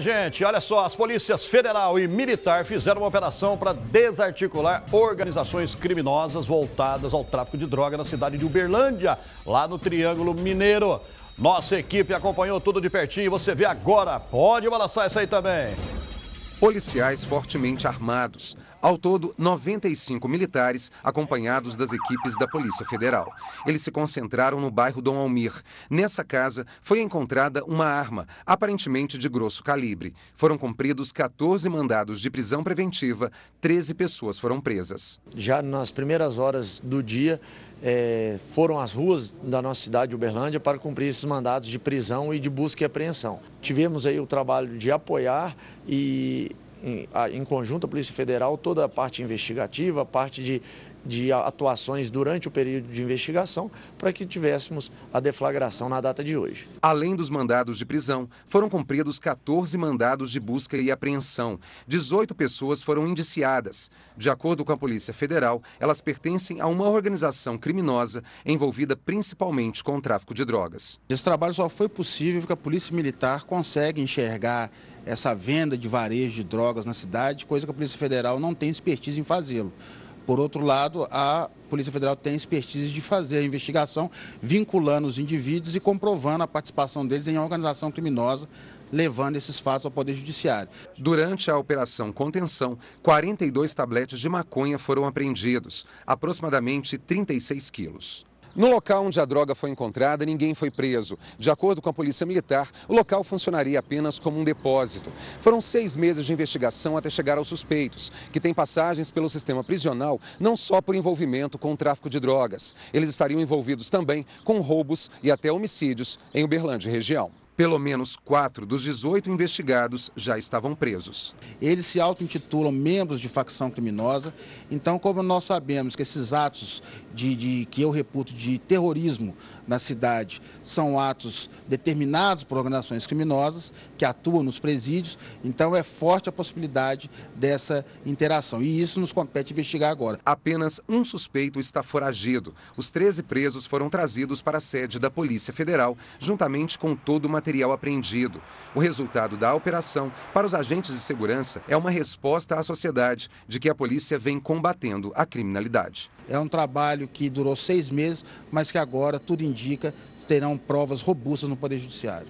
Gente, olha só, as polícias federal e militar fizeram uma operação para desarticular organizações criminosas voltadas ao tráfico de droga na cidade de Uberlândia, lá no Triângulo Mineiro. Nossa equipe acompanhou tudo de pertinho, você vê agora, pode balançar isso aí também policiais fortemente armados. Ao todo, 95 militares, acompanhados das equipes da Polícia Federal. Eles se concentraram no bairro Dom Almir. Nessa casa foi encontrada uma arma, aparentemente de grosso calibre. Foram cumpridos 14 mandados de prisão preventiva, 13 pessoas foram presas. Já nas primeiras horas do dia, é, foram às ruas da nossa cidade de Uberlândia para cumprir esses mandados de prisão e de busca e apreensão. Tivemos aí o trabalho de apoiar e em, em conjunto a Polícia Federal, toda a parte investigativa, a parte de de atuações durante o período de investigação para que tivéssemos a deflagração na data de hoje. Além dos mandados de prisão, foram cumpridos 14 mandados de busca e apreensão. 18 pessoas foram indiciadas. De acordo com a Polícia Federal, elas pertencem a uma organização criminosa envolvida principalmente com o tráfico de drogas. Esse trabalho só foi possível porque a Polícia Militar consegue enxergar essa venda de varejo de drogas na cidade, coisa que a Polícia Federal não tem expertise em fazê-lo. Por outro lado, a Polícia Federal tem expertise de fazer a investigação, vinculando os indivíduos e comprovando a participação deles em uma organização criminosa, levando esses fatos ao Poder Judiciário. Durante a operação contenção, 42 tabletes de maconha foram apreendidos, aproximadamente 36 quilos. No local onde a droga foi encontrada, ninguém foi preso. De acordo com a Polícia Militar, o local funcionaria apenas como um depósito. Foram seis meses de investigação até chegar aos suspeitos, que têm passagens pelo sistema prisional não só por envolvimento com o tráfico de drogas. Eles estariam envolvidos também com roubos e até homicídios em Uberlândia região. Pelo menos quatro dos 18 investigados já estavam presos. Eles se auto-intitulam membros de facção criminosa, então, como nós sabemos que esses atos de, de, que eu reputo de terrorismo na cidade são atos determinados por organizações criminosas que atuam nos presídios, então é forte a possibilidade dessa interação. E isso nos compete investigar agora. Apenas um suspeito está foragido. Os 13 presos foram trazidos para a sede da Polícia Federal, juntamente com todo o material apreendido. O resultado da operação, para os agentes de segurança, é uma resposta à sociedade de que a polícia vem combatendo a criminalidade. É um trabalho trabalho que durou seis meses, mas que agora tudo indica terão provas robustas no Poder Judiciário.